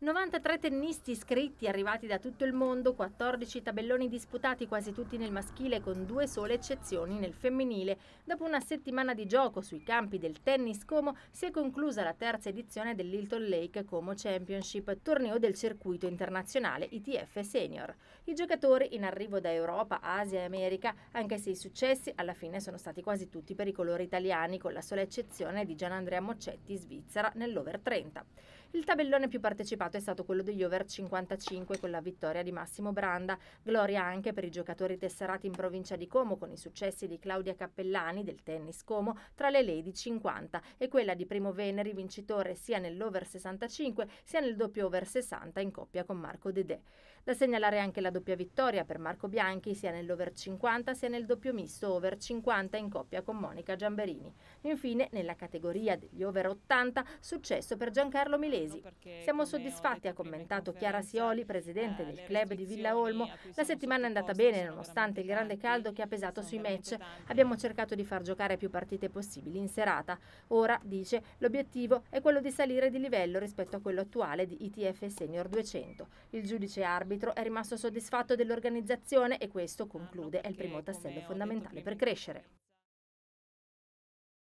93 tennisti iscritti arrivati da tutto il mondo, 14 tabelloni disputati quasi tutti nel maschile con due sole eccezioni nel femminile. Dopo una settimana di gioco sui campi del tennis Como si è conclusa la terza edizione dell'Hilton Lake Como Championship, torneo del circuito internazionale ITF Senior. I giocatori in arrivo da Europa, Asia e America, anche se i successi alla fine sono stati quasi tutti per i colori italiani, con la sola eccezione di Gianandrea Moccetti, Svizzera, nell'over 30. Il tabellone più partecipato risultato è stato quello degli over 55 con la vittoria di Massimo Branda, gloria anche per i giocatori tesserati in provincia di Como con i successi di Claudia Cappellani del tennis Como tra le lady 50 e quella di Primo Veneri vincitore sia nell'over 65 sia nel doppio over 60 in coppia con Marco Dedè. Da segnalare anche la doppia vittoria per Marco Bianchi sia nell'over 50 sia nel doppio misto over 50 in coppia con Monica Giamberini. Infine nella categoria degli over 80 successo per Giancarlo Milesi. Siamo soddisfatti soddisfatti, ha commentato Chiara Sioli, eh, presidente del club di Villa Olmo. La settimana è andata bene nonostante il grande caldo che ha pesato sui match. Abbiamo cercato di far giocare più partite possibili in serata. Ora, dice, l'obiettivo è quello di salire di livello rispetto a quello attuale di ITF Senior 200. Il giudice arbitro è rimasto soddisfatto dell'organizzazione e questo, ah, conclude, è il primo tassello fondamentale per crescere.